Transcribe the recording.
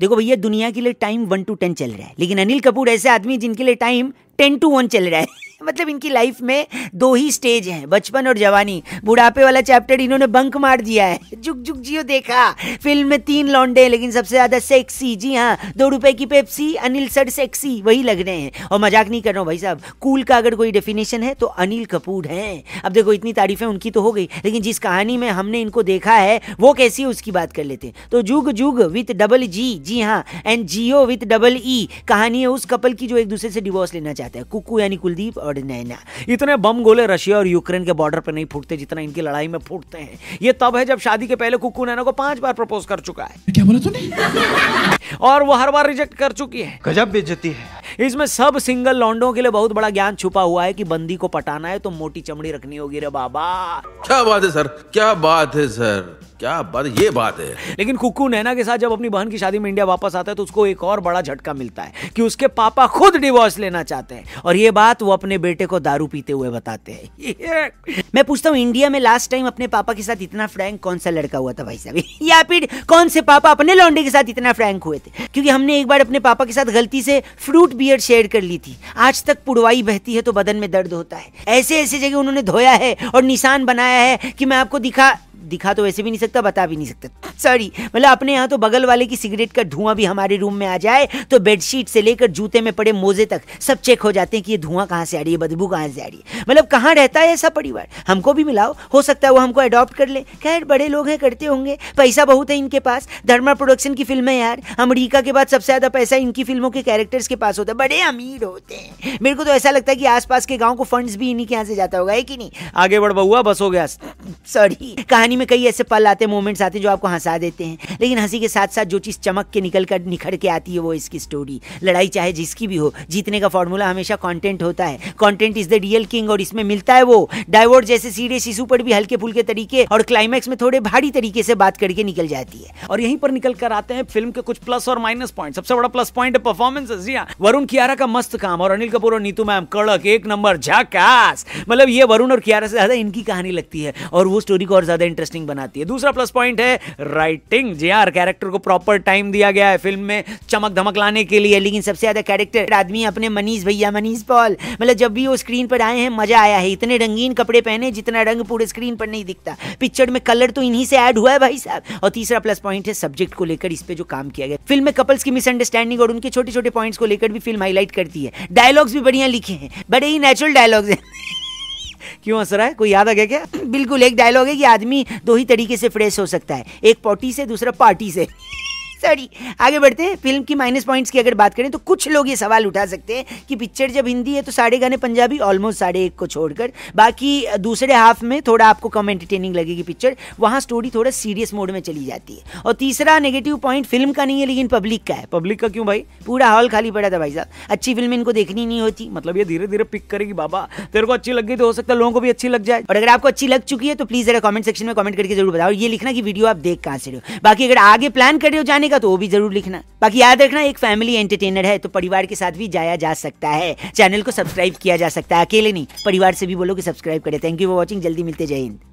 देखो भैया दुनिया के लिए टाइम वन टू टेन चल रहा है लेकिन अनिल कपूर ऐसे आदमी जिनके लिए टाइम टेन टू वन चल रहा है मतलब इनकी लाइफ में दो ही स्टेज हैं बचपन और जवानी बुढ़ापे वाला चैप्टर इन्होंने बंक मार दिया है जुग जुग जियो देखा फिल्म में तीन लौंडे लेकिन सबसे ज़्यादा सेक्सी जी हाँ दो रुपए की पेप्सी अनिल सर सेक्सी वही लग रहे हैं और मजाक नहीं कर रहा हूँ भाई साहब कूल का अगर कोई डेफिनेशन है तो अनिल कपूर है अब देखो इतनी तारीफें उनकी तो हो गई लेकिन जिस कहानी में हमने इनको देखा है वो कैसी है उसकी बात कर लेते हैं तो जुग जुग विथ डबल जी जी हाँ एंड जियो विथ डबल ई कहानी है उस कपल की जो एक दूसरे से डिवोर्स लेना चाहता है कुकू यानी कुलदीप और नहीं नहीं इतने बम गोले रशिया और यूक्रेन के बॉर्डर पर नहीं फूटते जितना इनकी लड़ाई में फूटते हैं ये तब है जब शादी के पहले कुकू नैना को पांच बार प्रपोज कर चुका है क्या बोला तूने और वो हर बार रिजेक्ट कर चुकी है गजब बेचती है इसमें सब सिंगल लॉन्डो के लिए बहुत बड़ा ज्ञान छुपा हुआ है कि बंदी को पटाना है तो मोटी चमड़ी रखनी होगी रे बाबा क्या बात है सर क्या बात है सर क्या बर ये बात है लेकिन कुकू नैना के साथ जब अपनी बहन की शादी में इंडिया वापस आता है तो उसको एक और बड़ा झटका मिलता है कि उसके पापा खुद डिवोर्स लेना चाहते हैं और ये बात वो अपने बेटे को दारू पीते हुए बताते हैं मैं पूछता हूँ इंडिया में लास्ट टाइम अपने पापा के साथ इतना फ्रैंक कौन सा लड़का हुआ था भाई साहब या फिर कौन से पापा अपने लौंडे के साथ इतना फ्रैंक हुए थे क्योंकि हमने एक बार अपने पापा के साथ गलती से फ्रूट बियर शेयर कर ली थी आज तक पुड़वाई बहती है तो बदन में दर्द होता है ऐसे ऐसे जगह उन्होंने धोया है और निशान बनाया है कि मैं आपको दिखा दिखा तो वैसे भी नहीं सकता बता भी नहीं सकता सॉरी मतलब अपने यहाँ तो बगल वाले की सिगरेट का धुआं भी हमारे रूम में आ जाए तो बेडशीट से लेकर जूते में पड़े मोजे तक सब चेक हो जाते हैं कि ये धुआं कहाँ से आ रही है बदबू कहाँ से आ रही है मतलब कहाँ रहता है ऐसा परिवार हमको भी मिलाओ हो सकता है वो हमको अडॉप्ट कर ले खैर बड़े लोग हैं करते होंगे पैसा बहुत है इनके पास धर्मा प्रोडक्शन की फिल्म है यार अमरीका के बाद सबसे ज़्यादा पैसा इनकी फिल्मों के कैरेक्टर्स के पास होता है बड़े अमीर होते हैं मेरे को तो ऐसा लगता है कि आसपास के गाँव को फंड्स भी इन्हीं के यहाँ से जाता होगा है कि नहीं आगे बढ़ बहुआ बस हो गया सॉरी कहानी में कई ऐसे पल आते मोमेंट्स आते जो आपको हंसा हंसा देते हैं लेकिन हंसी के साथ साथ जो चीज़ चमक के निकल कर निखर के आती है वो इसकी स्टोरी लड़ाई चाहे जिसकी भी हो जीतने का फॉर्मूला हमेशा कॉन्टेंट होता है content is the real king और इसमें मिलता है वो डाइवोर्ट जैसे सीरियस इशू पर भी हल्के फुल्के तरीके और क्लाइमैक्स में थोड़े भारी तरीके से बात करके निकल जाती है और यहीं पर निकल कर आते हैं फिल्म के कुछ प्लस और माइनस पॉइंट सबसे बड़ा प्लस पॉइंट परफॉर्मेंस जी हाँ वरुण कियारा का मस्त काम और अनिल कपूर और नीतू मैम कड़क एक नंबर झकास मतलब ये वरुण और कियारा से ज्यादा इनकी कहानी लगती है और वो स्टोरी को और ज्यादा इंटरेस्टिंग बनाती है दूसरा प्लस पॉइंट है राइटिंग जी हाँ कैरेक्टर को प्रॉपर टाइम दिया गया है फिल्म में चमक धमक लाने के लिए लेकिन सबसे ज्यादा कैरेक्टर आदमी अपने मनीष भैया मनीष पॉल मतलब जब भी वो स्क्रीन पर आए हैं मजा आया है इतने रंगीन कपड़े पहने जितना रंग पूरे स्क्रीन पर नहीं दिखता पिक्चर में कलर तो इन्हीं से ऐड हुआ है भाई साहब और तीसरा प्लस पॉइंट है सब्जेक्ट को लेकर इस पे जो काम किया गया फिल्म में कपल्स की मिसअंडरस्टैंडिंग और उनके छोटे छोटे पॉइंट्स को लेकर भी फिल्म हाईलाइट करती है डायलॉग्स भी बढ़िया लिखे हैं बड़े ही नेचुरल डायलॉग्स हैं क्यों हंस रहा है कोई याद आ गया क्या बिल्कुल एक डायलॉग है कि आदमी दो ही तरीके से फ्रेश हो सकता है एक पॉटी से दूसरा पार्टी से सॉरी आगे बढ़ते हैं फिल्म की माइनस पॉइंट्स की अगर बात करें तो कुछ लोग ये सवाल उठा सकते हैं कि पिक्चर जब हिंदी है तो सारे गाने पंजाबी ऑलमोस्ट साढ़े एक को छोड़कर बाकी दूसरे हाफ में थोड़ा आपको कम एंटरटेनिंग लगेगी पिक्चर वहाँ स्टोरी थोड़ा सीरियस मोड में चली जाती है और तीसरा नेगेटिव पॉइंट फिल्म का नहीं है लेकिन पब्लिक का है पब्लिक का क्यों भाई पूरा हॉल खाली पड़ा था भाई साहब अच्छी फिल्म इनको देखनी नहीं होती मतलब ये धीरे धीरे पिक करेगी बाबा तेरे को अच्छी लग गई तो हो सकता है लोगों को भी अच्छी लग जाए और अगर आपको अच्छी लग चुकी है तो प्लीज़ जरा कमेंट सेक्शन में कमेंट करके जरूर बताओ ये लिखना कि वीडियो आप देख कहाँ से रहे हो बाकी अगर आगे प्लान कर रहे हो जाने बनेगा तो वो भी जरूर लिखना बाकी याद रखना एक फैमिली एंटरटेनर है तो परिवार के साथ भी जाया जा सकता है चैनल को सब्सक्राइब किया जा सकता है अकेले नहीं परिवार से भी बोलो कि सब्सक्राइब करें थैंक यू फॉर वॉचिंग जल्दी मिलते जय हिंद